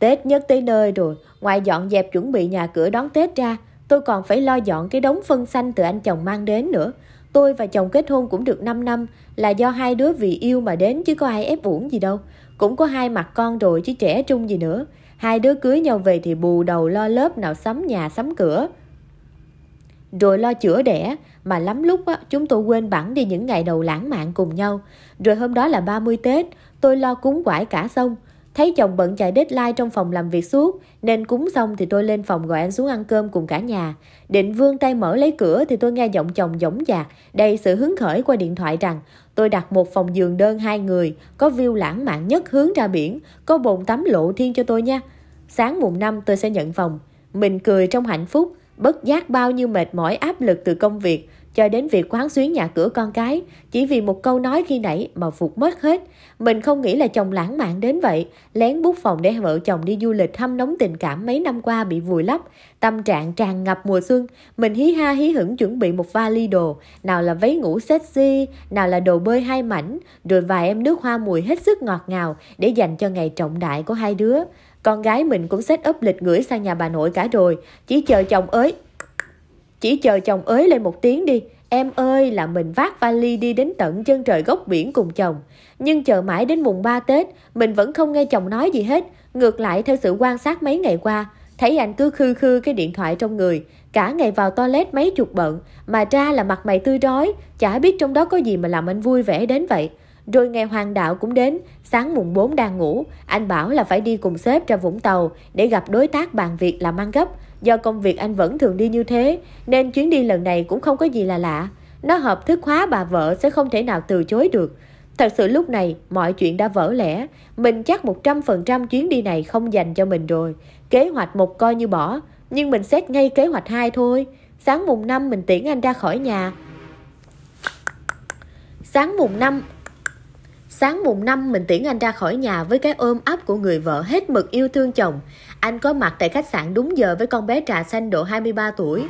Tết nhất tới nơi rồi, ngoài dọn dẹp chuẩn bị nhà cửa đón Tết ra, tôi còn phải lo dọn cái đống phân xanh từ anh chồng mang đến nữa. Tôi và chồng kết hôn cũng được 5 năm là do hai đứa vì yêu mà đến chứ có ai ép uổng gì đâu. Cũng có hai mặt con rồi chứ trẻ trung gì nữa. Hai đứa cưới nhau về thì bù đầu lo lớp nào sắm nhà sắm cửa. Rồi lo chữa đẻ, mà lắm lúc á, chúng tôi quên bẵng đi những ngày đầu lãng mạn cùng nhau. Rồi hôm đó là 30 Tết, tôi lo cúng quải cả xong. Thấy chồng bận chạy deadline trong phòng làm việc suốt, nên cúng xong thì tôi lên phòng gọi anh xuống ăn cơm cùng cả nhà. Định vương tay mở lấy cửa thì tôi nghe giọng chồng giống dạc, đầy sự hứng khởi qua điện thoại rằng tôi đặt một phòng giường đơn hai người, có view lãng mạn nhất hướng ra biển, có bồn tắm lộ thiên cho tôi nha. Sáng mùng năm tôi sẽ nhận phòng. Mình cười trong hạnh phúc, bất giác bao nhiêu mệt mỏi áp lực từ công việc, cho đến việc quán xuyến nhà cửa con cái, chỉ vì một câu nói khi nãy mà phục mất hết. Mình không nghĩ là chồng lãng mạn đến vậy, lén bút phòng để vợ chồng đi du lịch thăm nóng tình cảm mấy năm qua bị vùi lấp. Tâm trạng tràn ngập mùa xuân, mình hí ha hí hửng chuẩn bị một vali đồ, nào là váy ngủ sexy, nào là đồ bơi hai mảnh, rồi vài em nước hoa mùi hết sức ngọt ngào để dành cho ngày trọng đại của hai đứa. Con gái mình cũng set up lịch gửi sang nhà bà nội cả rồi, chỉ chờ chồng ới. Chỉ chờ chồng ới lên một tiếng đi, Em ơi là mình vác vali đi đến tận chân trời gốc biển cùng chồng. Nhưng chờ mãi đến mùng 3 Tết, mình vẫn không nghe chồng nói gì hết. Ngược lại theo sự quan sát mấy ngày qua, thấy anh cứ khư khư cái điện thoại trong người. Cả ngày vào toilet mấy chục bận, mà ra là mặt mày tươi rói, chả biết trong đó có gì mà làm anh vui vẻ đến vậy. Rồi ngày hoàng đạo cũng đến, sáng mùng 4 đang ngủ, anh bảo là phải đi cùng sếp ra Vũng Tàu để gặp đối tác bàn việc làm ăn gấp. Do công việc anh vẫn thường đi như thế, nên chuyến đi lần này cũng không có gì là lạ. Nó hợp thức hóa bà vợ sẽ không thể nào từ chối được. Thật sự lúc này, mọi chuyện đã vỡ lẽ. Mình chắc 100% chuyến đi này không dành cho mình rồi. Kế hoạch một coi như bỏ, nhưng mình xét ngay kế hoạch hai thôi. Sáng mùng 5 mình tiễn anh ra khỏi nhà. Sáng mùng 5, Sáng mùng 5 mình tiễn anh ra khỏi nhà với cái ôm ấp của người vợ hết mực yêu thương chồng. Anh có mặt tại khách sạn đúng giờ với con bé trà xanh độ 23 tuổi.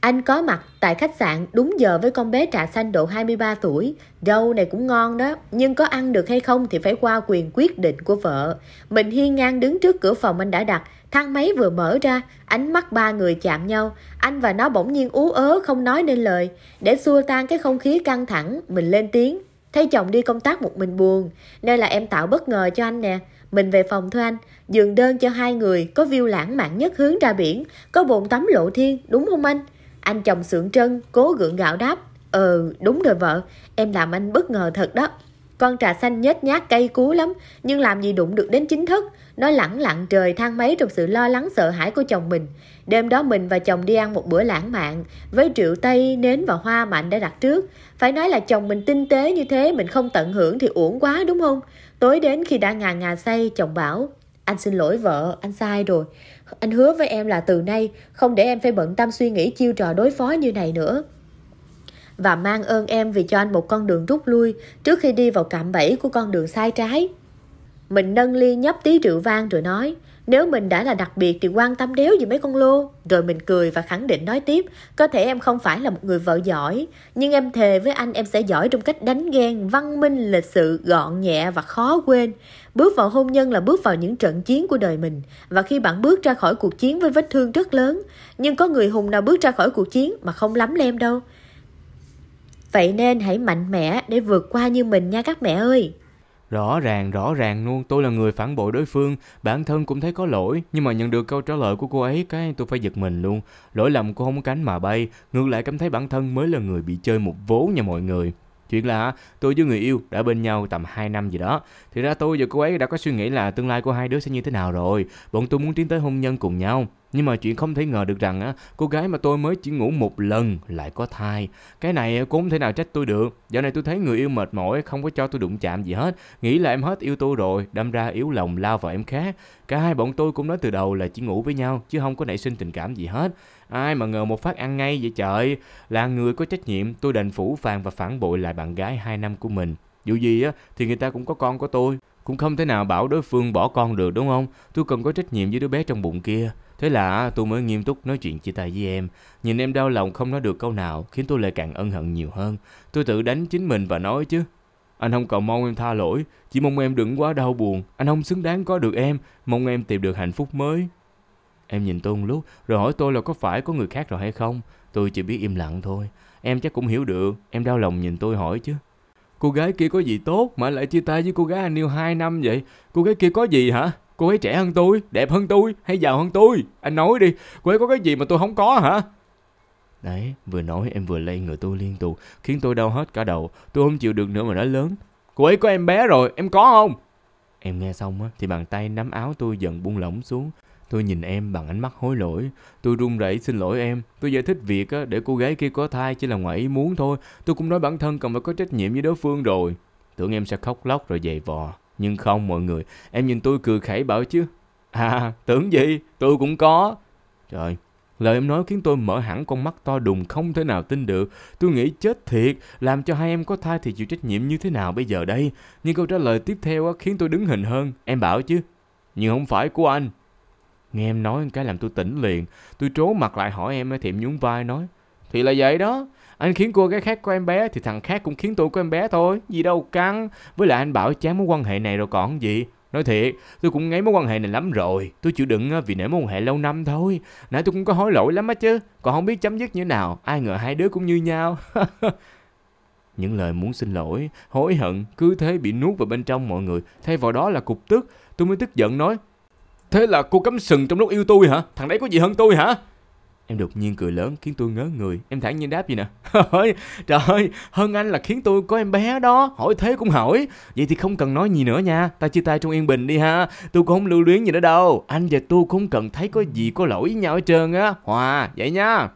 Anh có mặt tại khách sạn đúng giờ với con bé trà xanh độ 23 tuổi. Đâu này cũng ngon đó, nhưng có ăn được hay không thì phải qua quyền quyết định của vợ. Mình hiên ngang đứng trước cửa phòng anh đã đặt, thang máy vừa mở ra, ánh mắt ba người chạm nhau. Anh và nó bỗng nhiên ú ớ không nói nên lời. Để xua tan cái không khí căng thẳng, mình lên tiếng. Thấy chồng đi công tác một mình buồn, nên là em tạo bất ngờ cho anh nè. Mình về phòng thôi anh, giường đơn cho hai người, có view lãng mạn nhất hướng ra biển, có bồn tắm lộ thiên, đúng không anh? Anh chồng sượng trân, cố gượng gạo đáp. Ờ, đúng rồi vợ, em làm anh bất ngờ thật đó. Con trà xanh nhếch nhác cây cú lắm, nhưng làm gì đụng được đến chính thức. Nó lẳng lặng trời thang máy trong sự lo lắng sợ hãi của chồng mình. Đêm đó mình và chồng đi ăn một bữa lãng mạn, với rượu tây, nến và hoa mà anh đã đặt trước. Phải nói là chồng mình tinh tế như thế, mình không tận hưởng thì uổng quá đúng không? Tối đến khi đã ngà ngà say, chồng bảo, anh xin lỗi vợ, anh sai rồi. Anh hứa với em là từ nay không để em phải bận tâm suy nghĩ chiêu trò đối phó như này nữa và mang ơn em vì cho anh một con đường rút lui trước khi đi vào cạm bẫy của con đường sai trái. Mình nâng ly nhấp tí rượu vang rồi nói, nếu mình đã là đặc biệt thì quan tâm đéo gì mấy con lô. Rồi mình cười và khẳng định nói tiếp, có thể em không phải là một người vợ giỏi, nhưng em thề với anh em sẽ giỏi trong cách đánh ghen, văn minh, lịch sự, gọn nhẹ và khó quên. Bước vào hôn nhân là bước vào những trận chiến của đời mình, và khi bạn bước ra khỏi cuộc chiến với vết thương rất lớn, nhưng có người hùng nào bước ra khỏi cuộc chiến mà không lắm lem đâu. Vậy nên hãy mạnh mẽ để vượt qua như mình nha các mẹ ơi. Rõ ràng, rõ ràng luôn, tôi là người phản bội đối phương, bản thân cũng thấy có lỗi, nhưng mà nhận được câu trả lời của cô ấy cái tôi phải giật mình luôn. Lỗi lầm cô không cánh mà bay, ngược lại cảm thấy bản thân mới là người bị chơi một vố nha mọi người. Chuyện là tôi với người yêu đã bên nhau tầm 2 năm gì đó. Thì ra tôi và cô ấy đã có suy nghĩ là tương lai của hai đứa sẽ như thế nào rồi. Bọn tôi muốn tiến tới hôn nhân cùng nhau. Nhưng mà chuyện không thể ngờ được rằng á, cô gái mà tôi mới chỉ ngủ một lần lại có thai. Cái này cũng không thể nào trách tôi được. giờ này tôi thấy người yêu mệt mỏi, không có cho tôi đụng chạm gì hết. Nghĩ là em hết yêu tôi rồi, đâm ra yếu lòng lao vào em khác. Cả hai bọn tôi cũng nói từ đầu là chỉ ngủ với nhau, chứ không có nảy sinh tình cảm gì hết. Ai mà ngờ một phát ăn ngay vậy trời. Là người có trách nhiệm, tôi đành phủ phàng và phản bội lại bạn gái 2 năm của mình. Dù gì á, thì người ta cũng có con của tôi. Cũng không thể nào bảo đối phương bỏ con được đúng không? Tôi cần có trách nhiệm với đứa bé trong bụng kia. Thế là tôi mới nghiêm túc nói chuyện chia tay với em. Nhìn em đau lòng không nói được câu nào khiến tôi lại càng ân hận nhiều hơn. Tôi tự đánh chính mình và nói chứ. Anh không cầu mong em tha lỗi, chỉ mong em đừng quá đau buồn. Anh không xứng đáng có được em, mong em tìm được hạnh phúc mới. Em nhìn tôi một lúc rồi hỏi tôi là có phải có người khác rồi hay không. Tôi chỉ biết im lặng thôi. Em chắc cũng hiểu được. Em đau lòng nhìn tôi hỏi chứ. Cô gái kia có gì tốt mà lại chia tay với cô gái anh yêu 2 năm vậy? Cô gái kia có gì hả? Cô ấy trẻ hơn tôi, đẹp hơn tôi hay giàu hơn tôi? Anh nói đi, cô ấy có cái gì mà tôi không có hả? Đấy, vừa nói em vừa lay người tôi liên tục, khiến tôi đau hết cả đầu. Tôi không chịu được nữa mà nói lớn. Cô ấy có em bé rồi, em có không? Em nghe xong á, thì bàn tay nắm áo tôi dần buông lỏng xuống. Tôi nhìn em bằng ánh mắt hối lỗi. Tôi run rẩy xin lỗi em. Tôi giải thích việc á, để cô gái kia có thai chỉ là ngoại ý muốn thôi. Tôi cũng nói bản thân cần phải có trách nhiệm với đối phương rồi. Tưởng em sẽ khóc lóc rồi dày vò. Nhưng không mọi người. Em nhìn tôi cười khẩy bảo chứ. À tưởng gì tôi cũng có. Trời Lời em nói khiến tôi mở hẳn con mắt to đùng không thể nào tin được. Tôi nghĩ chết thiệt, làm cho hai em có thai thì chịu trách nhiệm như thế nào bây giờ đây? Nhưng câu trả lời tiếp theo khiến tôi đứng hình hơn. Em bảo chứ, nhưng không phải của anh. Nghe em nói cái làm tôi tỉnh liền. Tôi trố mặt lại hỏi em thì em nhún vai nói. Thì là vậy đó. Anh khiến cô gái khác có em bé thì thằng khác cũng khiến tôi có em bé thôi. Gì đâu căng. Với lại anh bảo chán mối quan hệ này rồi còn gì. Nói thiệt, tôi cũng ngấy mối quan hệ này lắm rồi. Tôi chịu đựng vì nể mối quan hệ lâu năm thôi. Nãy tôi cũng có hối lỗi lắm á chứ. Còn không biết chấm dứt như nào. Ai ngờ hai đứa cũng như nhau. Những lời muốn xin lỗi, hối hận, cứ thế bị nuốt vào bên trong mọi người. Thay vào đó là cục tức. Tôi mới tức giận nói, Thế là cô cắm sừng trong lúc yêu tôi hả? Thằng đấy có gì hơn tôi hả? Em đột nhiên cười lớn khiến tôi ngớ người Em thản nhiên đáp gì nè Trời ơi, hơn anh là khiến tôi có em bé đó Hỏi thế cũng hỏi Vậy thì không cần nói gì nữa nha Ta chia tay trong yên bình đi ha Tôi cũng không lưu luyến gì nữa đâu Anh và tôi cũng cần thấy có gì có lỗi với nhau hết trơn á Hòa, vậy nha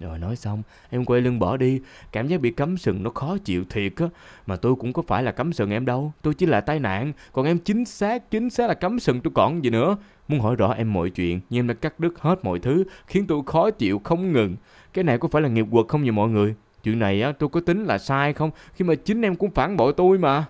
rồi nói xong, em quay lưng bỏ đi, cảm giác bị cấm sừng nó khó chịu thiệt á. Mà tôi cũng có phải là cấm sừng em đâu, tôi chỉ là tai nạn, còn em chính xác, chính xác là cấm sừng tôi còn gì nữa. Muốn hỏi rõ em mọi chuyện, nhưng em đã cắt đứt hết mọi thứ, khiến tôi khó chịu không ngừng. Cái này có phải là nghiệp quật không vậy mọi người? Chuyện này á, tôi có tính là sai không, khi mà chính em cũng phản bội tôi mà.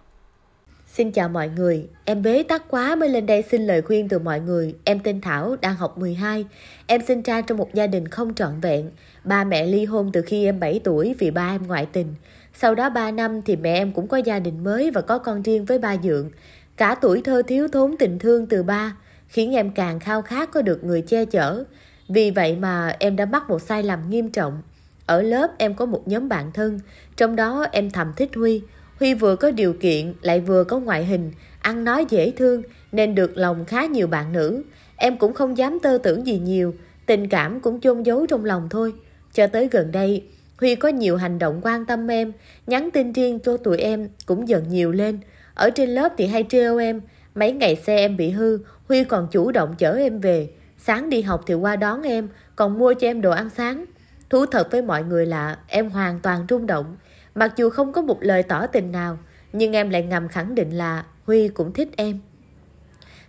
Xin chào mọi người, em bế tắc quá mới lên đây xin lời khuyên từ mọi người. Em tên Thảo, đang học 12. Em sinh ra trong một gia đình không trọn vẹn. Ba mẹ ly hôn từ khi em 7 tuổi vì ba em ngoại tình. Sau đó 3 năm thì mẹ em cũng có gia đình mới và có con riêng với ba dượng. Cả tuổi thơ thiếu thốn tình thương từ ba, khiến em càng khao khát có được người che chở. Vì vậy mà em đã mắc một sai lầm nghiêm trọng. Ở lớp em có một nhóm bạn thân, trong đó em thầm thích Huy. Huy vừa có điều kiện lại vừa có ngoại hình, ăn nói dễ thương nên được lòng khá nhiều bạn nữ. Em cũng không dám tơ tưởng gì nhiều, tình cảm cũng chôn giấu trong lòng thôi. Cho tới gần đây, Huy có nhiều hành động quan tâm em, nhắn tin riêng cho tụi em cũng dần nhiều lên. Ở trên lớp thì hay trêu em, mấy ngày xe em bị hư, Huy còn chủ động chở em về. Sáng đi học thì qua đón em, còn mua cho em đồ ăn sáng. Thú thật với mọi người là em hoàn toàn rung động. Mặc dù không có một lời tỏ tình nào, nhưng em lại ngầm khẳng định là Huy cũng thích em.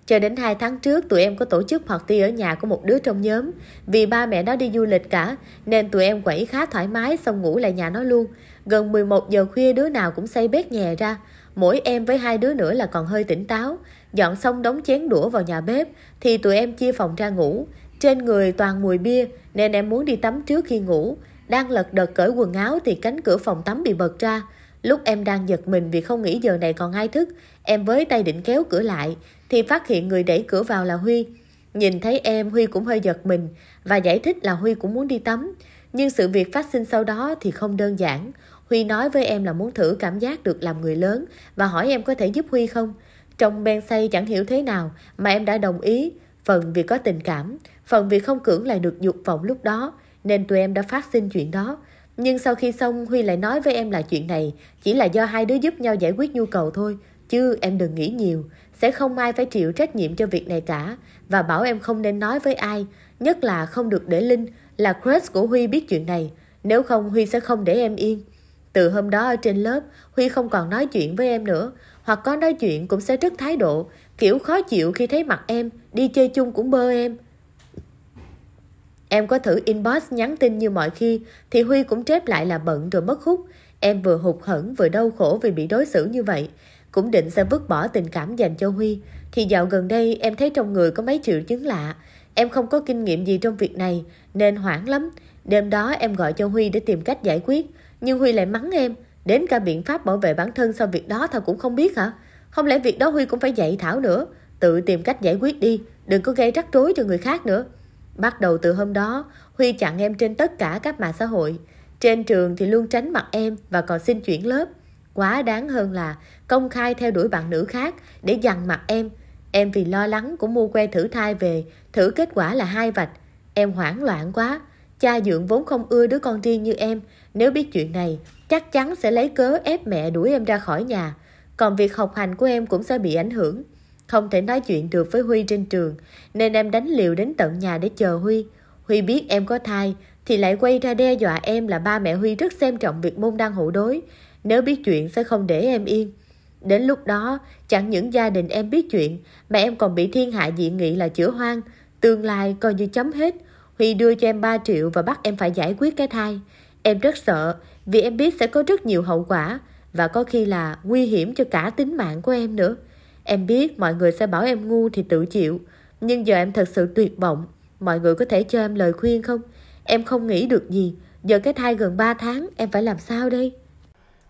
Cho đến 2 tháng trước, tụi em có tổ chức party ở nhà của một đứa trong nhóm. Vì ba mẹ nó đi du lịch cả, nên tụi em quẩy khá thoải mái xong ngủ lại nhà nó luôn. Gần 11 giờ khuya đứa nào cũng say bét nhè ra. Mỗi em với hai đứa nữa là còn hơi tỉnh táo. Dọn xong đóng chén đũa vào nhà bếp, thì tụi em chia phòng ra ngủ. Trên người toàn mùi bia, nên em muốn đi tắm trước khi ngủ. Đang lật đật cởi quần áo thì cánh cửa phòng tắm bị bật ra. Lúc em đang giật mình vì không nghĩ giờ này còn ai thức, em với tay định kéo cửa lại, thì phát hiện người đẩy cửa vào là Huy. Nhìn thấy em, Huy cũng hơi giật mình và giải thích là Huy cũng muốn đi tắm. Nhưng sự việc phát sinh sau đó thì không đơn giản. Huy nói với em là muốn thử cảm giác được làm người lớn và hỏi em có thể giúp Huy không. Trong ben say chẳng hiểu thế nào mà em đã đồng ý, phần vì có tình cảm, phần vì không cưỡng lại được dục vọng lúc đó nên tụi em đã phát sinh chuyện đó. Nhưng sau khi xong Huy lại nói với em là chuyện này chỉ là do hai đứa giúp nhau giải quyết nhu cầu thôi. Chứ em đừng nghĩ nhiều, sẽ không ai phải chịu trách nhiệm cho việc này cả. Và bảo em không nên nói với ai, nhất là không được để Linh là crush của Huy biết chuyện này. Nếu không Huy sẽ không để em yên. Từ hôm đó ở trên lớp, Huy không còn nói chuyện với em nữa, hoặc có nói chuyện cũng sẽ rất thái độ, kiểu khó chịu khi thấy mặt em, đi chơi chung cũng bơ em. Em có thử inbox nhắn tin như mọi khi, thì Huy cũng chép lại là bận rồi mất hút. Em vừa hụt hẫng vừa đau khổ vì bị đối xử như vậy. Cũng định sẽ vứt bỏ tình cảm dành cho Huy. Thì dạo gần đây em thấy trong người có mấy triệu chứng lạ. Em không có kinh nghiệm gì trong việc này, nên hoảng lắm. Đêm đó em gọi cho Huy để tìm cách giải quyết. Nhưng Huy lại mắng em, đến cả biện pháp bảo vệ bản thân sau việc đó tao cũng không biết hả? Không lẽ việc đó Huy cũng phải dạy Thảo nữa? Tự tìm cách giải quyết đi, đừng có gây rắc rối cho người khác nữa. Bắt đầu từ hôm đó, Huy chặn em trên tất cả các mạng xã hội. Trên trường thì luôn tránh mặt em và còn xin chuyển lớp. Quá đáng hơn là công khai theo đuổi bạn nữ khác để dằn mặt em. Em vì lo lắng cũng mua que thử thai về, thử kết quả là hai vạch. Em hoảng loạn quá. Cha dưỡng vốn không ưa đứa con riêng như em. Nếu biết chuyện này, chắc chắn sẽ lấy cớ ép mẹ đuổi em ra khỏi nhà. Còn việc học hành của em cũng sẽ bị ảnh hưởng. Không thể nói chuyện được với Huy trên trường, nên em đánh liều đến tận nhà để chờ Huy. Huy biết em có thai, thì lại quay ra đe dọa em là ba mẹ Huy rất xem trọng việc môn đăng hộ đối. Nếu biết chuyện sẽ không để em yên. Đến lúc đó, chẳng những gia đình em biết chuyện, mà em còn bị thiên hạ dị nghị là chữa hoang. Tương lai coi như chấm hết. Huy đưa cho em 3 triệu và bắt em phải giải quyết cái thai. Em rất sợ, vì em biết sẽ có rất nhiều hậu quả và có khi là nguy hiểm cho cả tính mạng của em nữa. Em biết mọi người sẽ bảo em ngu thì tự chịu, nhưng giờ em thật sự tuyệt vọng. Mọi người có thể cho em lời khuyên không? Em không nghĩ được gì, giờ cái thai gần 3 tháng em phải làm sao đây?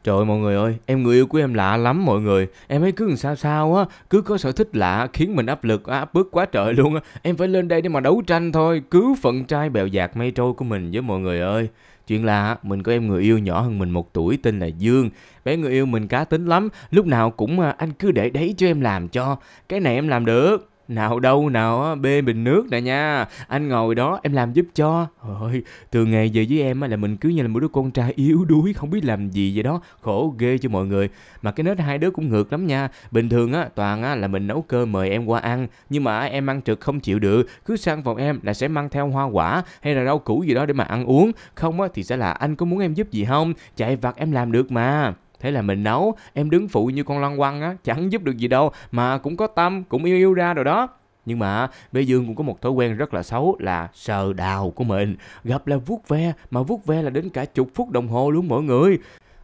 Trời ơi mọi người ơi, em người yêu của em lạ lắm mọi người. Em ấy cứ làm sao sao á, cứ có sở thích lạ khiến mình áp lực áp bức quá trời luôn á. Em phải lên đây để mà đấu tranh thôi, cứu phận trai bèo dạt mây trôi của mình với mọi người ơi. Chuyện là mình có em người yêu nhỏ hơn mình một tuổi tên là Dương. Bé người yêu mình cá tính lắm, lúc nào cũng à, anh cứ để đấy cho em làm cho. Cái này em làm được nào đâu nào bê bình nước nè nha anh ngồi đó em làm giúp cho ơi từ ngày về với em là mình cứ như là một đứa con trai yếu đuối không biết làm gì vậy đó khổ ghê cho mọi người mà cái nết hai đứa cũng ngược lắm nha bình thường á toàn á là mình nấu cơm mời em qua ăn nhưng mà em ăn trực không chịu được cứ sang phòng em là sẽ mang theo hoa quả hay là rau củ gì đó để mà ăn uống không á thì sẽ là anh có muốn em giúp gì không chạy vặt em làm được mà thế là mình nấu em đứng phụ như con lăng quăng á chẳng giúp được gì đâu mà cũng có tâm cũng yêu yêu ra rồi đó nhưng mà bé Dương cũng có một thói quen rất là xấu là sờ đào của mình. Gặp là vuốt ve, mà vuốt ve là đến cả chục phút đồng hồ luôn mọi người.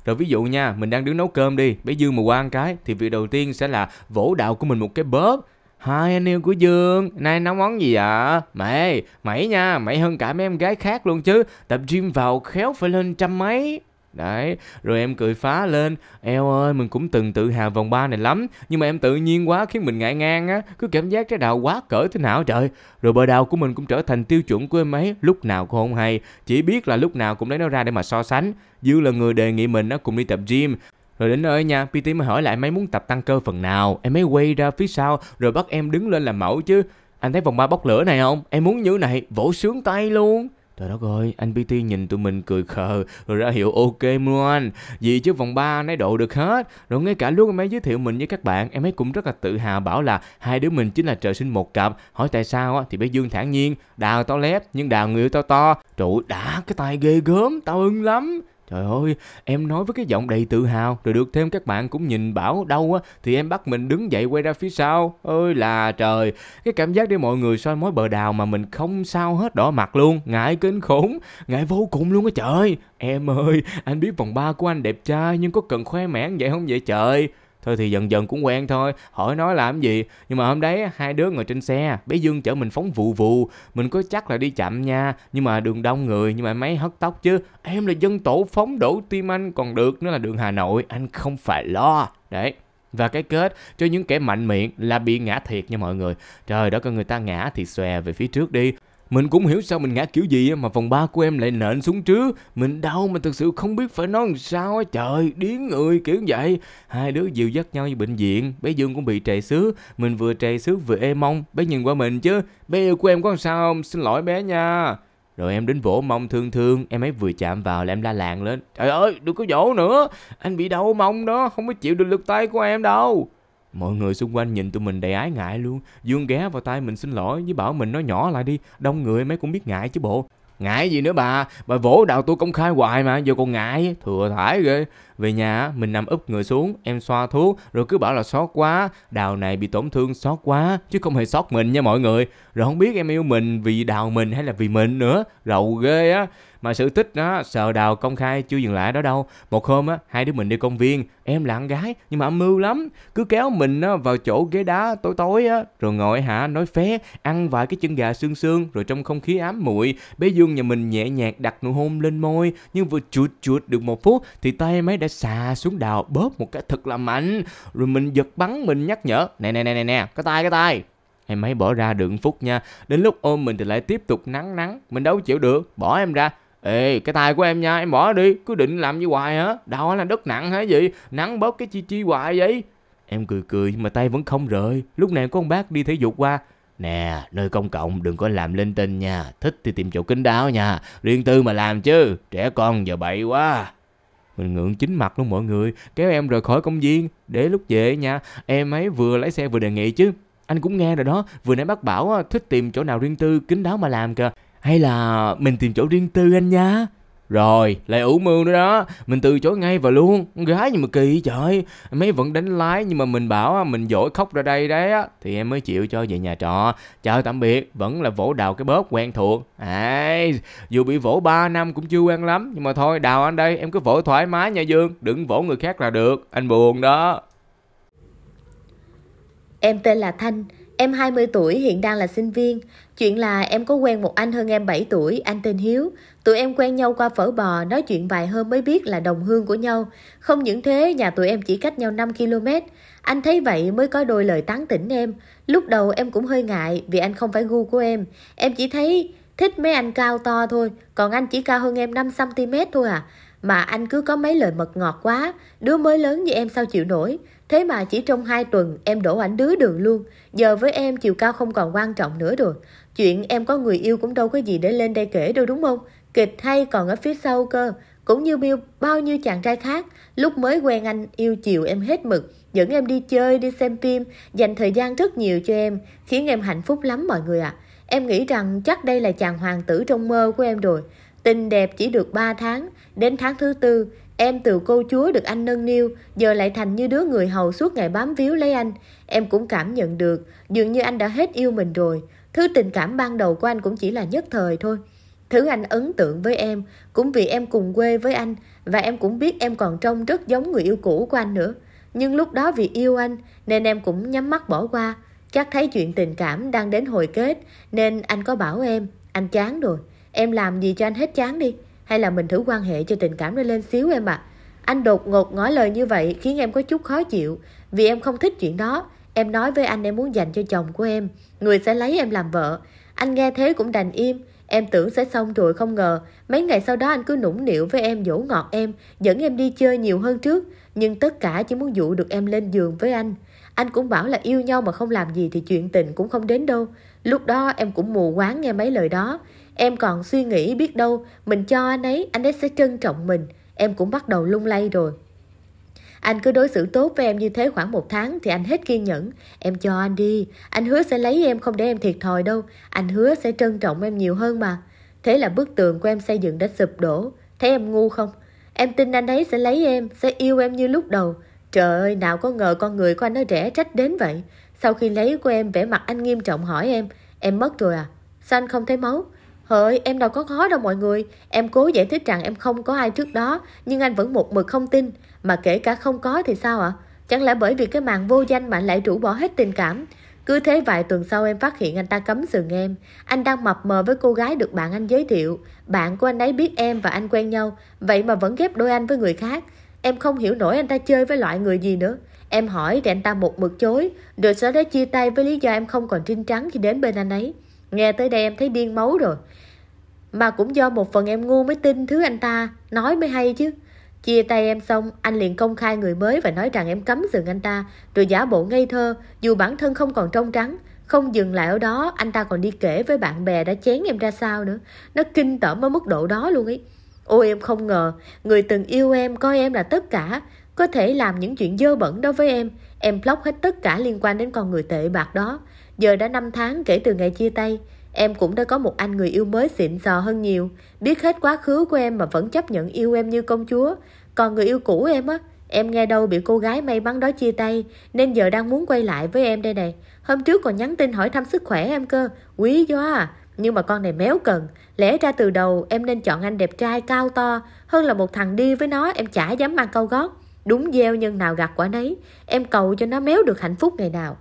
Rồi ví dụ nha, mình đang đứng nấu cơm đi, bé Dương mà qua một cái thì việc đầu tiên sẽ là vỗ đạo của mình một cái bớt. Hai anh yêu của Dương, nay nấu món gì ạ? Mày, mày nha, mày hơn cả mấy em gái khác luôn chứ. Tập gym vào khéo phải lên trăm mấy. Đấy, rồi em cười phá lên Eo ơi, mình cũng từng tự hào vòng 3 này lắm Nhưng mà em tự nhiên quá khiến mình ngại ngang á Cứ cảm giác trái đào quá cỡ thế nào trời Rồi bờ đào của mình cũng trở thành tiêu chuẩn của em ấy Lúc nào cũng không hay Chỉ biết là lúc nào cũng lấy nó ra để mà so sánh Dư là người đề nghị mình nó cùng đi tập gym rồi đến nơi nha, PT mới hỏi lại mấy muốn tập tăng cơ phần nào Em ấy quay ra phía sau rồi bắt em đứng lên làm mẫu chứ Anh thấy vòng ba bốc lửa này không? Em muốn như này, vỗ sướng tay luôn Trời đất ơi, anh PT nhìn tụi mình cười khờ, rồi ra hiệu ok luôn anh. Vì chứ vòng 3 anh ấy độ được hết. Rồi ngay cả lúc em ấy giới thiệu mình với các bạn, em ấy cũng rất là tự hào bảo là hai đứa mình chính là trời sinh một cặp. Hỏi tại sao á, thì bé Dương thản nhiên, đào to lép, nhưng đào người yêu tao to. trụ đã cái tay ghê gớm, tao ưng lắm. Trời ơi, em nói với cái giọng đầy tự hào, rồi được thêm các bạn cũng nhìn bảo đâu á, thì em bắt mình đứng dậy quay ra phía sau. Ơi là trời, cái cảm giác để mọi người soi mối bờ đào mà mình không sao hết đỏ mặt luôn, ngại kinh khủng, ngại vô cùng luôn á trời. Em ơi, anh biết vòng ba của anh đẹp trai nhưng có cần khoe mẽ vậy không vậy trời? Thôi thì dần dần cũng quen thôi, hỏi nói làm gì. Nhưng mà hôm đấy hai đứa ngồi trên xe, bé Dương chở mình phóng vụ vụ. Mình có chắc là đi chậm nha, nhưng mà đường đông người, nhưng mà máy hất tóc chứ. Em là dân tổ phóng đổ tim anh còn được, nữa là đường Hà Nội, anh không phải lo. Đấy. Và cái kết cho những kẻ mạnh miệng là bị ngã thiệt nha mọi người. Trời đó ơi, người ta ngã thì xòe về phía trước đi. Mình cũng hiểu sao mình ngã kiểu gì mà vòng ba của em lại nện xuống trước. Mình đau mà thực sự không biết phải nói làm sao á. Trời, điến người kiểu vậy. Hai đứa dìu dắt nhau như bệnh viện. Bé Dương cũng bị trầy xước. Mình vừa trầy xước vừa ê mong. Bé nhìn qua mình chứ. Bé yêu của em có làm sao không? Xin lỗi bé nha. Rồi em đến vỗ mông thương thương, em ấy vừa chạm vào là em la làng lên. Trời ơi, đừng có vỗ nữa, anh bị đau mông đó, không có chịu được lực tay của em đâu. Mọi người xung quanh nhìn tụi mình đầy ái ngại luôn. Dương ghé vào tay mình xin lỗi với bảo mình nói nhỏ lại đi. Đông người mấy cũng biết ngại chứ bộ. Ngại gì nữa bà, bà vỗ đầu tôi công khai hoài mà, giờ còn ngại, thừa thải ghê. Về nhà, mình nằm úp người xuống, em xoa thuốc, rồi cứ bảo là xót quá, đào này bị tổn thương xót quá, chứ không hề xót mình nha mọi người. Rồi không biết em yêu mình vì đào mình hay là vì mình nữa, rầu ghê á mà sự tích nó sờ đào công khai chưa dừng lại đó đâu một hôm á hai đứa mình đi công viên em là gái nhưng mà âm mưu lắm cứ kéo mình á vào chỗ ghế đá tối tối á rồi ngồi hả nói phé ăn vài cái chân gà xương xương rồi trong không khí ám muội bé dương nhà mình nhẹ nhàng đặt nụ hôn lên môi nhưng vừa chuột chuột được một phút thì tay máy đã xà xuống đào bóp một cái thật là mạnh rồi mình giật bắn mình nhắc nhở nè nè nè nè nè cái tay cái tay em ấy bỏ ra đựng phút nha đến lúc ôm mình thì lại tiếp tục nắng nắng mình đâu chịu được bỏ em ra Ê cái tay của em nha em bỏ đi Cứ định làm gì hoài hả Đâu là đất nặng hả gì Nắng bớt cái chi chi hoài vậy Em cười cười mà tay vẫn không rời Lúc này có ông bác đi thể dục qua Nè nơi công cộng đừng có làm linh tinh nha Thích thì tìm chỗ kín đáo nha Riêng tư mà làm chứ Trẻ con giờ bậy quá mình ngượng chính mặt luôn mọi người kéo em rời khỏi công viên để lúc về nha em ấy vừa lái xe vừa đề nghị chứ anh cũng nghe rồi đó vừa nãy bác bảo thích tìm chỗ nào riêng tư kín đáo mà làm kìa hay là mình tìm chỗ riêng tư anh nha rồi, lại ủ mưu nữa đó Mình từ chối ngay và luôn Con gái gì mà kỳ trời Mấy vẫn đánh lái nhưng mà mình bảo mình dỗi khóc ra đây đấy á Thì em mới chịu cho về nhà trọ Chào tạm biệt Vẫn là vỗ đào cái bóp quen thuộc à, Dù bị vỗ 3 năm cũng chưa quen lắm Nhưng mà thôi đào anh đây Em cứ vỗ thoải mái nha Dương Đừng vỗ người khác là được Anh buồn đó Em tên là Thanh Em 20 tuổi hiện đang là sinh viên. Chuyện là em có quen một anh hơn em 7 tuổi, anh tên Hiếu. Tụi em quen nhau qua phở bò, nói chuyện vài hôm mới biết là đồng hương của nhau. Không những thế, nhà tụi em chỉ cách nhau 5 km. Anh thấy vậy mới có đôi lời tán tỉnh em. Lúc đầu em cũng hơi ngại vì anh không phải gu của em. Em chỉ thấy thích mấy anh cao to thôi, còn anh chỉ cao hơn em 5cm thôi à. Mà anh cứ có mấy lời mật ngọt quá, đứa mới lớn như em sao chịu nổi. Thế mà chỉ trong 2 tuần em đổ ảnh đứa đường luôn. Giờ với em chiều cao không còn quan trọng nữa rồi. Chuyện em có người yêu cũng đâu có gì để lên đây kể đâu đúng không? Kịch hay còn ở phía sau cơ. Cũng như Bill, bao nhiêu chàng trai khác. Lúc mới quen anh, yêu chiều em hết mực. Dẫn em đi chơi, đi xem phim, dành thời gian rất nhiều cho em. Khiến em hạnh phúc lắm mọi người ạ. À. Em nghĩ rằng chắc đây là chàng hoàng tử trong mơ của em rồi. Tình đẹp chỉ được 3 tháng, đến tháng thứ tư, Em từ cô chúa được anh nâng niu, giờ lại thành như đứa người hầu suốt ngày bám víu lấy anh. Em cũng cảm nhận được, dường như anh đã hết yêu mình rồi. Thứ tình cảm ban đầu của anh cũng chỉ là nhất thời thôi. Thứ anh ấn tượng với em, cũng vì em cùng quê với anh, và em cũng biết em còn trông rất giống người yêu cũ của anh nữa. Nhưng lúc đó vì yêu anh, nên em cũng nhắm mắt bỏ qua. Chắc thấy chuyện tình cảm đang đến hồi kết, nên anh có bảo em, anh chán rồi, em làm gì cho anh hết chán đi. Hay là mình thử quan hệ cho tình cảm nó lên xíu em ạ. Anh đột ngột ngỏ lời như vậy khiến em có chút khó chịu, vì em không thích chuyện đó. Em nói với anh em muốn dành cho chồng của em, người sẽ lấy em làm vợ. Anh nghe thế cũng đành im, em tưởng sẽ xong rồi không ngờ. Mấy ngày sau đó anh cứ nũng nịu với em dỗ ngọt em, dẫn em đi chơi nhiều hơn trước. Nhưng tất cả chỉ muốn dụ được em lên giường với anh. Anh cũng bảo là yêu nhau mà không làm gì thì chuyện tình cũng không đến đâu. Lúc đó em cũng mù quáng nghe mấy lời đó. Em còn suy nghĩ biết đâu mình cho anh ấy, anh ấy sẽ trân trọng mình. Em cũng bắt đầu lung lay rồi. Anh cứ đối xử tốt với em như thế khoảng một tháng thì anh hết kiên nhẫn. Em cho anh đi, anh hứa sẽ lấy em không để em thiệt thòi đâu. Anh hứa sẽ trân trọng em nhiều hơn mà. Thế là bức tường của em xây dựng đã sụp đổ. Thấy em ngu không? Em tin anh ấy sẽ lấy em, sẽ yêu em như lúc đầu. Trời ơi, nào có ngờ con người của anh nó rẻ trách đến vậy. Sau khi lấy của em, vẻ mặt anh nghiêm trọng hỏi em, em mất rồi à? Sao anh không thấy máu? Hỡi, em đâu có khó đâu mọi người. Em cố giải thích rằng em không có ai trước đó, nhưng anh vẫn một mực không tin. Mà kể cả không có thì sao ạ? Chẳng lẽ bởi vì cái màn vô danh mà anh lại rũ bỏ hết tình cảm? Cứ thế vài tuần sau em phát hiện anh ta cấm sừng em. Anh đang mập mờ với cô gái được bạn anh giới thiệu. Bạn của anh ấy biết em và anh quen nhau, vậy mà vẫn ghép đôi anh với người khác. Em không hiểu nổi anh ta chơi với loại người gì nữa. Em hỏi thì anh ta một mực chối, rồi sau đó chia tay với lý do em không còn trinh trắng khi đến bên anh ấy. Nghe tới đây em thấy điên máu rồi. Mà cũng do một phần em ngu mới tin thứ anh ta, nói mới hay chứ. Chia tay em xong, anh liền công khai người mới và nói rằng em cấm dừng anh ta, rồi giả bộ ngây thơ, dù bản thân không còn trong trắng. Không dừng lại ở đó, anh ta còn đi kể với bạn bè đã chén em ra sao nữa. Nó kinh tởm ở mức độ đó luôn ấy. Ôi em không ngờ, người từng yêu em, coi em là tất cả, có thể làm những chuyện dơ bẩn đối với em. Em block hết tất cả liên quan đến con người tệ bạc đó. Giờ đã 5 tháng kể từ ngày chia tay, em cũng đã có một anh người yêu mới xịn sò hơn nhiều. Biết hết quá khứ của em mà vẫn chấp nhận yêu em như công chúa. Còn người yêu cũ em á, em nghe đâu bị cô gái may mắn đó chia tay, nên giờ đang muốn quay lại với em đây này. Hôm trước còn nhắn tin hỏi thăm sức khỏe em cơ, quý gió à. Nhưng mà con này méo cần, lẽ ra từ đầu em nên chọn anh đẹp trai cao to, hơn là một thằng đi với nó em chả dám mang câu gót. Đúng gieo nhân nào gặt quả nấy, em cầu cho nó méo được hạnh phúc ngày nào.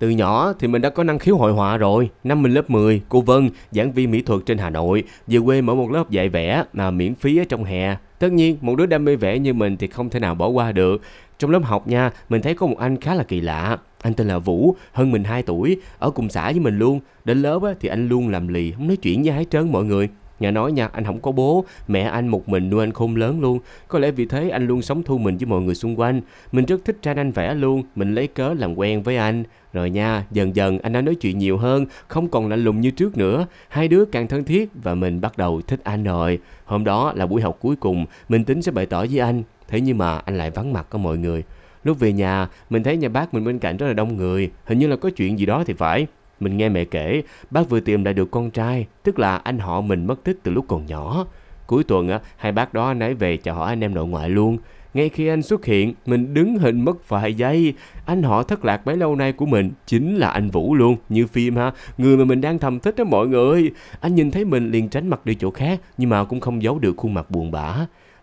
Từ nhỏ thì mình đã có năng khiếu hội họa rồi. Năm mình lớp 10, cô Vân, giảng viên mỹ thuật trên Hà Nội, về quê mở một lớp dạy vẽ là miễn phí ở trong hè. Tất nhiên, một đứa đam mê vẽ như mình thì không thể nào bỏ qua được. Trong lớp học nha, mình thấy có một anh khá là kỳ lạ. Anh tên là Vũ, hơn mình 2 tuổi, ở cùng xã với mình luôn. Đến lớp thì anh luôn làm lì, không nói chuyện với ai trơn mọi người. Nhà nói nha, anh không có bố, mẹ anh một mình nuôi anh khôn lớn luôn. Có lẽ vì thế anh luôn sống thu mình với mọi người xung quanh. Mình rất thích tranh anh vẽ luôn, mình lấy cớ làm quen với anh. Rồi nha, dần dần anh đã nói chuyện nhiều hơn, không còn lạnh lùng như trước nữa. Hai đứa càng thân thiết và mình bắt đầu thích anh rồi. Hôm đó là buổi học cuối cùng, mình tính sẽ bày tỏ với anh. Thế nhưng mà anh lại vắng mặt có mọi người. Lúc về nhà, mình thấy nhà bác mình bên cạnh rất là đông người, hình như là có chuyện gì đó thì phải. Mình nghe mẹ kể, bác vừa tìm lại được con trai, tức là anh họ mình mất tích từ lúc còn nhỏ. Cuối tuần, á, hai bác đó nãy về chào hỏi anh em nội ngoại luôn. Ngay khi anh xuất hiện, mình đứng hình mất vài giây. Anh họ thất lạc bấy lâu nay của mình chính là anh Vũ luôn, như phim ha. Người mà mình đang thầm thích đó mọi người. Anh nhìn thấy mình liền tránh mặt đi chỗ khác, nhưng mà cũng không giấu được khuôn mặt buồn bã.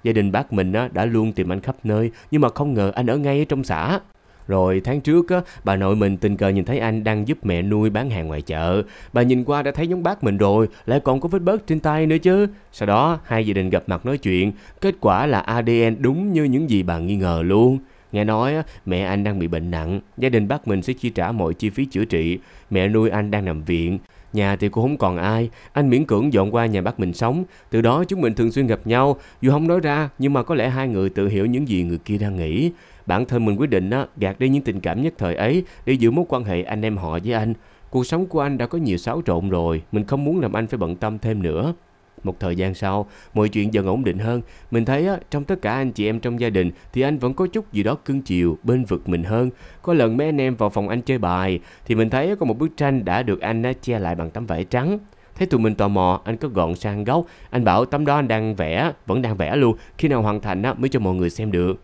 Gia đình bác mình đã luôn tìm anh khắp nơi, nhưng mà không ngờ anh ở ngay trong xã. Rồi tháng trước bà nội mình tình cờ nhìn thấy anh đang giúp mẹ nuôi bán hàng ngoài chợ. Bà nhìn qua đã thấy giống bác mình rồi, lại còn có vết bớt trên tay nữa chứ. Sau đó hai gia đình gặp mặt nói chuyện, kết quả là ADN đúng như những gì bà nghi ngờ luôn. Nghe nói mẹ anh đang bị bệnh nặng, gia đình bác mình sẽ chi trả mọi chi phí chữa trị, mẹ nuôi anh đang nằm viện. Nhà thì cũng không còn ai, anh miễn cưỡng dọn qua nhà bác mình sống, từ đó chúng mình thường xuyên gặp nhau, dù không nói ra nhưng mà có lẽ hai người tự hiểu những gì người kia đang nghĩ bản thân mình quyết định á, gạt đi những tình cảm nhất thời ấy để giữ mối quan hệ anh em họ với anh. Cuộc sống của anh đã có nhiều xáo trộn rồi, mình không muốn làm anh phải bận tâm thêm nữa. Một thời gian sau, mọi chuyện dần ổn định hơn. Mình thấy á, trong tất cả anh chị em trong gia đình thì anh vẫn có chút gì đó cưng chiều, bên vực mình hơn. Có lần mấy anh em vào phòng anh chơi bài thì mình thấy có một bức tranh đã được anh á, che lại bằng tấm vải trắng. Thấy tụi mình tò mò, anh có gọn sang góc. Anh bảo tấm đó anh đang vẽ, vẫn đang vẽ luôn. Khi nào hoàn thành á, mới cho mọi người xem được.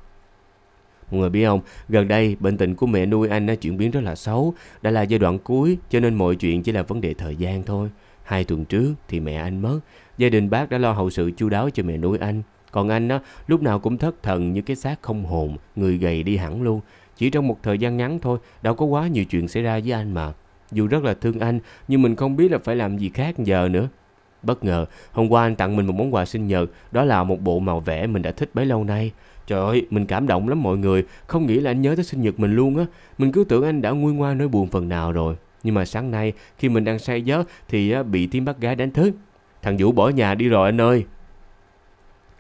Người biết không, gần đây bệnh tình của mẹ nuôi anh nó chuyển biến rất là xấu, đã là giai đoạn cuối cho nên mọi chuyện chỉ là vấn đề thời gian thôi. Hai tuần trước thì mẹ anh mất, gia đình bác đã lo hậu sự chu đáo cho mẹ nuôi anh. Còn anh á, lúc nào cũng thất thần như cái xác không hồn, người gầy đi hẳn luôn. Chỉ trong một thời gian ngắn thôi, đâu có quá nhiều chuyện xảy ra với anh mà. Dù rất là thương anh, nhưng mình không biết là phải làm gì khác giờ nữa. Bất ngờ, hôm qua anh tặng mình một món quà sinh nhật, đó là một bộ màu vẽ mình đã thích bấy lâu nay. Trời ơi, mình cảm động lắm mọi người, không nghĩ là anh nhớ tới sinh nhật mình luôn á. Mình cứ tưởng anh đã nguôi ngoai nỗi buồn phần nào rồi. Nhưng mà sáng nay, khi mình đang say giấc thì bị tiếng bác gái đánh thức. Thằng Vũ bỏ nhà đi rồi anh ơi.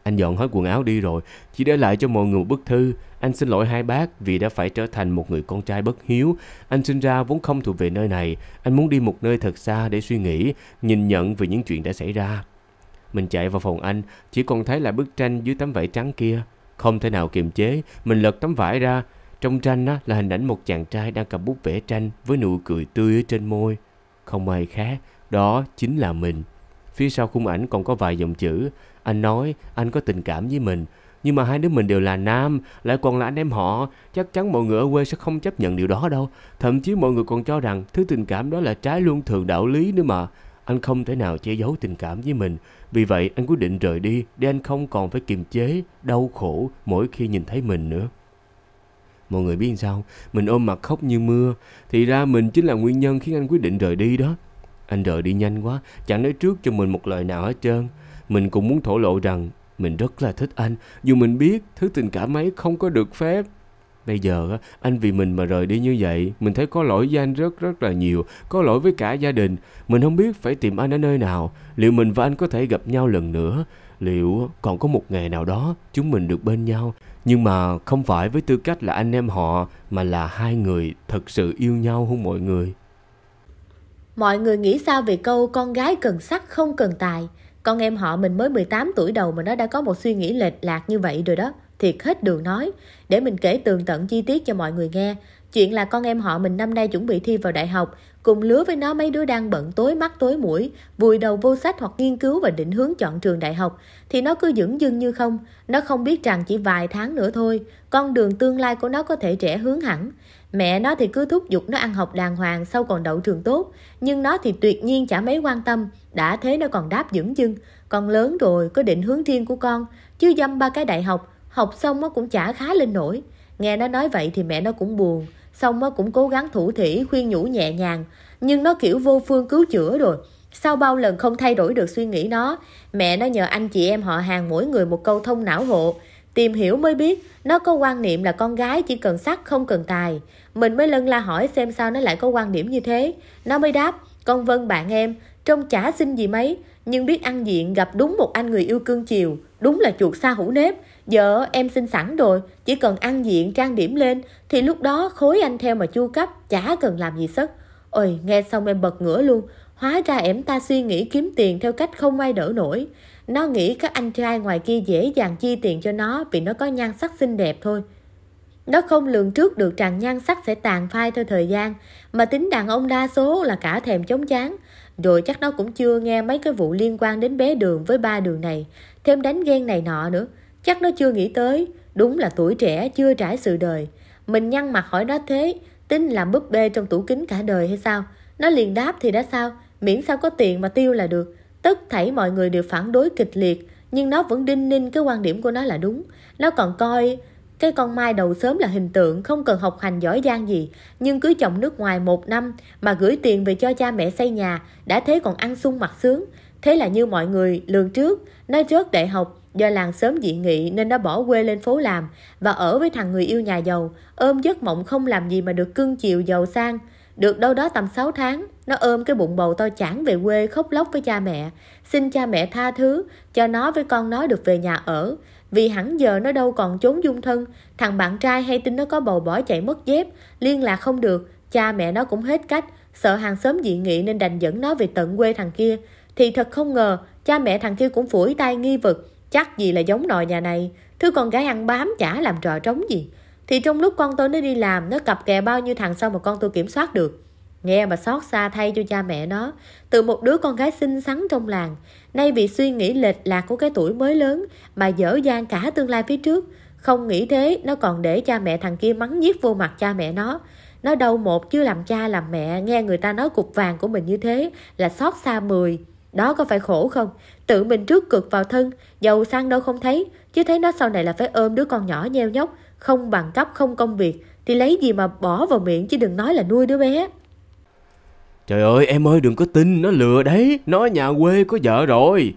Anh dọn hết quần áo đi rồi, chỉ để lại cho mọi người một bức thư. Anh xin lỗi hai bác vì đã phải trở thành một người con trai bất hiếu. Anh sinh ra vốn không thuộc về nơi này. Anh muốn đi một nơi thật xa để suy nghĩ, nhìn nhận về những chuyện đã xảy ra. Mình chạy vào phòng anh, chỉ còn thấy là bức tranh dưới tấm vải trắng kia. Không thể nào kiềm chế, mình lật tấm vải ra. Trong tranh á, là hình ảnh một chàng trai đang cầm bút vẽ tranh với nụ cười tươi trên môi. Không ai khác, đó chính là mình. Phía sau khung ảnh còn có vài dòng chữ. Anh nói anh có tình cảm với mình, nhưng mà hai đứa mình đều là nam, lại còn là anh em họ, chắc chắn mọi người ở quê sẽ không chấp nhận điều đó đâu. Thậm chí mọi người còn cho rằng thứ tình cảm đó là trái luôn thường đạo lý nữa mà. Anh không thể nào che giấu tình cảm với mình, vì vậy anh quyết định rời đi để anh không còn phải kiềm chế, đau khổ mỗi khi nhìn thấy mình nữa. Mọi người biết sao, mình ôm mặt khóc như mưa, thì ra mình chính là nguyên nhân khiến anh quyết định rời đi đó. Anh rời đi nhanh quá, chẳng nói trước cho mình một lời nào hết trơn. Mình cũng muốn thổ lộ rằng mình rất là thích anh, dù mình biết thứ tình cảm ấy không có được phép Bây giờ anh vì mình mà rời đi như vậy, mình thấy có lỗi với anh rất rất là nhiều, có lỗi với cả gia đình. Mình không biết phải tìm anh ở nơi nào, liệu mình và anh có thể gặp nhau lần nữa, liệu còn có một ngày nào đó chúng mình được bên nhau. Nhưng mà không phải với tư cách là anh em họ mà là hai người thật sự yêu nhau không mọi người. Mọi người nghĩ sao về câu con gái cần sắc không cần tài. Con em họ mình mới 18 tuổi đầu mà nó đã có một suy nghĩ lệch lạc như vậy rồi đó thiệt hết đường nói. Để mình kể tường tận chi tiết cho mọi người nghe. Chuyện là con em họ mình năm nay chuẩn bị thi vào đại học, cùng lứa với nó mấy đứa đang bận tối mắt tối mũi, vùi đầu vô sách hoặc nghiên cứu và định hướng chọn trường đại học, thì nó cứ dững dưng như không. Nó không biết rằng chỉ vài tháng nữa thôi, con đường tương lai của nó có thể trẻ hướng hẳn. Mẹ nó thì cứ thúc giục nó ăn học đàng hoàng sau còn đậu trường tốt, nhưng nó thì tuyệt nhiên chả mấy quan tâm, đã thế nó còn đáp dững dưng. Con lớn rồi, có định hướng riêng của con, chứ dăm ba cái đại học, Học xong nó cũng chả khá lên nổi. Nghe nó nói vậy thì mẹ nó cũng buồn. Xong nó cũng cố gắng thủ thỉ, khuyên nhủ nhẹ nhàng. Nhưng nó kiểu vô phương cứu chữa rồi. Sau bao lần không thay đổi được suy nghĩ nó, mẹ nó nhờ anh chị em họ hàng mỗi người một câu thông não hộ. Tìm hiểu mới biết, nó có quan niệm là con gái chỉ cần sắc không cần tài. Mình mới lân la hỏi xem sao nó lại có quan điểm như thế. Nó mới đáp, con vâng bạn em, trông chả xinh gì mấy, nhưng biết ăn diện gặp đúng một anh người yêu cương chiều, đúng là chuột xa hủ nếp. Giờ em xin sẵn rồi, chỉ cần ăn diện trang điểm lên thì lúc đó khối anh theo mà chu cấp, chả cần làm gì sất. Ôi, nghe xong em bật ngửa luôn. Hóa ra em ta suy nghĩ kiếm tiền theo cách không ai đỡ nổi. Nó nghĩ các anh trai ngoài kia dễ dàng chi tiền cho nó vì nó có nhan sắc xinh đẹp thôi. Nó không lường trước được rằng nhan sắc sẽ tàn phai theo thời gian, mà tính đàn ông đa số là cả thèm chống chán. Rồi chắc nó cũng chưa nghe mấy cái vụ liên quan đến bé đường với ba đường này, thêm đánh ghen này nọ nữa. Chắc nó chưa nghĩ tới, đúng là tuổi trẻ chưa trải sự đời. Mình nhăn mặt hỏi nó thế, tính làm búp bê trong tủ kính cả đời hay sao? Nó liền đáp thì đã sao, miễn sao có tiền mà tiêu là được. Tất thảy mọi người đều phản đối kịch liệt, nhưng nó vẫn đinh ninh cái quan điểm của nó là đúng. Nó còn coi cái con mai đầu sớm là hình tượng, không cần học hành giỏi giang gì, nhưng cưới chồng nước ngoài một năm mà gửi tiền về cho cha mẹ xây nhà, đã thế còn ăn sung mặc sướng. Thế là như mọi người lường trước, nó rớt đại học Do làng sớm dị nghị nên đã bỏ quê lên phố làm và ở với thằng người yêu nhà giàu, ôm giấc mộng không làm gì mà được cưng chiều giàu sang. Được đâu đó tầm 6 tháng, nó ôm cái bụng bầu to chản về quê khóc lóc với cha mẹ, xin cha mẹ tha thứ, cho nó với con nó được về nhà ở. Vì hẳn giờ nó đâu còn trốn dung thân, thằng bạn trai hay tin nó có bầu bỏ chạy mất dép, liên lạc không được, cha mẹ nó cũng hết cách, sợ hàng xóm dị nghị nên đành dẫn nó về tận quê thằng kia. Thì thật không ngờ, cha mẹ thằng kia cũng phủi tay nghi vực, Chắc gì là giống nồi nhà này, thứ con gái ăn bám chả làm trò trống gì. Thì trong lúc con tôi nó đi làm, nó cặp kè bao nhiêu thằng sau mà con tôi kiểm soát được. Nghe mà xót xa thay cho cha mẹ nó, từ một đứa con gái xinh xắn trong làng, nay bị suy nghĩ lệch lạc của cái tuổi mới lớn mà dở dang cả tương lai phía trước. Không nghĩ thế, nó còn để cha mẹ thằng kia mắng nhiếc vô mặt cha mẹ nó. Nó đâu một chưa làm cha làm mẹ, nghe người ta nói cục vàng của mình như thế là xót xa mười. Đó có phải khổ không? Tự mình trước cực vào thân, giàu sang đâu không thấy, chứ thấy nó sau này là phải ôm đứa con nhỏ nheo nhóc, không bằng cấp, không công việc, thì lấy gì mà bỏ vào miệng chứ đừng nói là nuôi đứa bé. Trời ơi em ơi đừng có tin nó lừa đấy Nó nhà quê có vợ rồi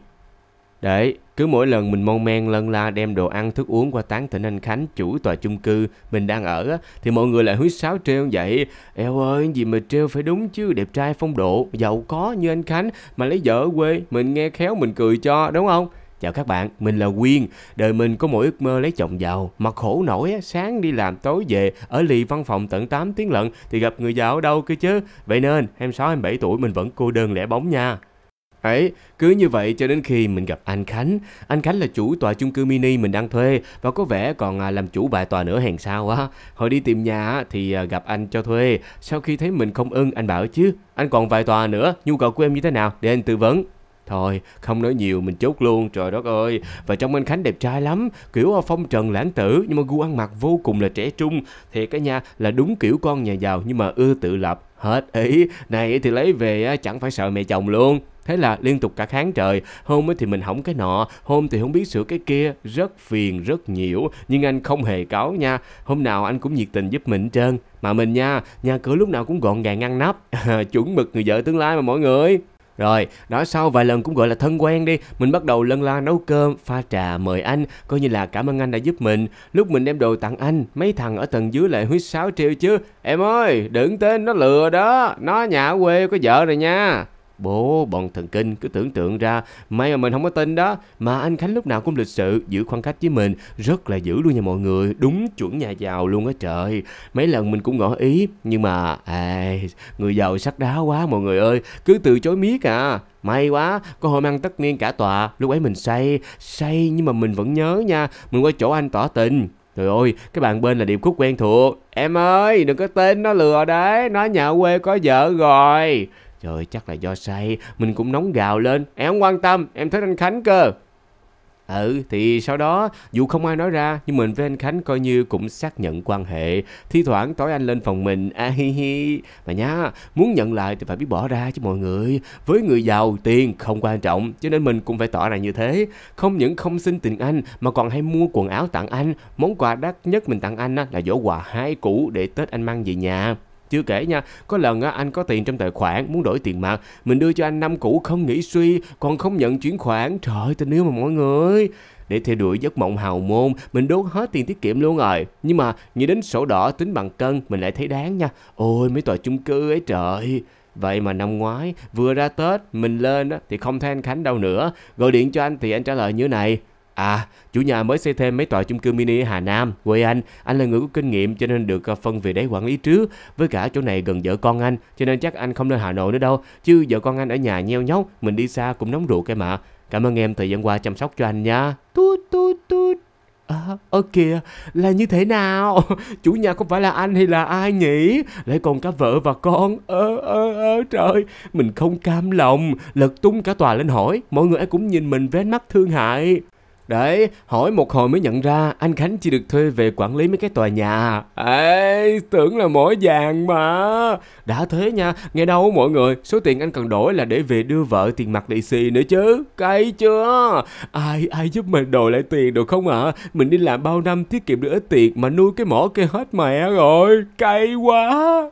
Đấy cứ mỗi lần mình mong men lân la đem đồ ăn thức uống qua tán tỉnh anh Khánh chủ tòa chung cư mình đang ở thì mọi người lại huýt sáo treo vậy. Eo ơi gì mà treo phải đúng chứ đẹp trai phong độ, giàu có như anh Khánh mà lấy vợ ở quê mình nghe khéo mình cười cho đúng không? Chào các bạn, mình là Quyên, đời mình có mỗi ước mơ lấy chồng giàu, mà khổ nổi sáng đi làm tối về, ở lì văn phòng tận 8 tiếng lận thì gặp người giàu ở đâu cơ chứ. Vậy nên, em em 27 tuổi mình vẫn cô đơn lẻ bóng nha. Đấy, cứ như vậy cho đến khi mình gặp anh Khánh. Anh Khánh là chủ tòa chung cư mini mình đang thuê và có vẻ còn à, làm chủ vài tòa nữa hàng sau á. Hồi đi tìm nhà thì à, gặp anh cho thuê. Sau khi thấy mình không ưng, anh bảo chứ, anh còn vài tòa nữa, nhu cầu của em như thế nào để anh tư vấn. Thôi, không nói nhiều, mình chốt luôn, trời đất ơi. Và trong anh Khánh đẹp trai lắm, kiểu à, phong trần lãng tử, nhưng mà gu ăn mặc vô cùng là trẻ trung. thì cả nhà là đúng kiểu con nhà giàu nhưng mà ưa tự lập, hết ý. Này thì lấy về chẳng phải sợ mẹ chồng luôn thế là liên tục cả tháng trời hôm ấy thì mình hỏng cái nọ hôm thì không biết sửa cái kia rất phiền rất nhiễu nhưng anh không hề cáo nha hôm nào anh cũng nhiệt tình giúp mình trơn mà mình nha nhà cửa lúc nào cũng gọn gàng ngăn nắp chuẩn mực người vợ tương lai mà mọi người rồi, đó sau vài lần cũng gọi là thân quen đi, mình bắt đầu lân la nấu cơm, pha trà mời anh, coi như là cảm ơn anh đã giúp mình. Lúc mình đem đồ tặng anh, mấy thằng ở tầng dưới lại huýt sáo trêu chứ. Em ơi, đừng tên nó lừa đó, nó nhà quê có vợ rồi nha. Bố bọn thần kinh cứ tưởng tượng ra May mà mình không có tin đó Mà anh Khánh lúc nào cũng lịch sự Giữ khoảng cách với mình Rất là giữ luôn nha mọi người Đúng chuẩn nhà giàu luôn á trời Mấy lần mình cũng ngỏ ý Nhưng mà à, Người giàu sắc đá quá mọi người ơi Cứ từ chối miết à May quá, có hôm ăn tất niên cả tòa, lúc ấy mình say, say nhưng mà mình vẫn nhớ nha, mình qua chỗ anh tỏ tình. Trời ơi, cái bàn bên là điệp khúc quen thuộc. Em ơi, đừng có tin nó lừa đấy, nó nhà quê có vợ rồi. Trời ơi, chắc là do say, mình cũng nóng gào lên. Em không quan tâm, em thích anh Khánh cơ. Ừ, thì sau đó, dù không ai nói ra, nhưng mình với anh Khánh coi như cũng xác nhận quan hệ. Thi thoảng tối anh lên phòng mình, a à, hi hi. Mà nhá, muốn nhận lại thì phải biết bỏ ra chứ mọi người. Với người giàu, tiền không quan trọng, cho nên mình cũng phải tỏ ra như thế. Không những không xin tiền anh, mà còn hay mua quần áo tặng anh. Món quà đắt nhất mình tặng anh là dỗ quà hai cũ để Tết anh mang về nhà. Chưa kể nha, có lần á, anh có tiền trong tài khoản muốn đổi tiền mặt, mình đưa cho anh năm cũ không nghĩ suy, còn không nhận chuyển khoản. Trời ơi, tình yêu mà mọi người. Để theo đuổi giấc mộng hào môn, mình đốt hết tiền tiết kiệm luôn rồi. Nhưng mà nghĩ đến sổ đỏ tính bằng cân, mình lại thấy đáng nha. Ôi, mấy tòa chung cư ấy trời. Vậy mà năm ngoái, vừa ra Tết, mình lên thì không thấy anh Khánh đâu nữa. Gọi điện cho anh thì anh trả lời như này. À, chủ nhà mới xây thêm mấy tòa chung cư mini ở Hà Nam, quê anh. Anh là người có kinh nghiệm cho nên được à, phân về đấy quản lý trước. Với cả chỗ này gần vợ con anh, cho nên chắc anh không lên Hà Nội nữa đâu. Chứ vợ con anh ở nhà nheo nhóc, mình đi xa cũng nóng ruột cái mà. Cảm ơn em thời gian qua chăm sóc cho anh nha. Tút tút tút. À, ơ là như thế nào? Chủ nhà không phải là anh hay là ai nhỉ? Lại còn cả vợ và con. Ơ, ơ, ơ, trời. Mình không cam lòng. Lật tung cả tòa lên hỏi. Mọi người cũng nhìn mình với ánh mắt thương hại. Đấy, hỏi một hồi mới nhận ra anh Khánh chỉ được thuê về quản lý mấy cái tòa nhà. Ê, tưởng là mỗi vàng mà. Đã thế nha, nghe đâu mọi người, số tiền anh cần đổi là để về đưa vợ tiền mặt lì xì nữa chứ. Cay chưa? Ai ai giúp mình đổi lại tiền được không ạ? À? Mình đi làm bao năm tiết kiệm được ít tiền mà nuôi cái mỏ kia hết mẹ rồi. Cay quá.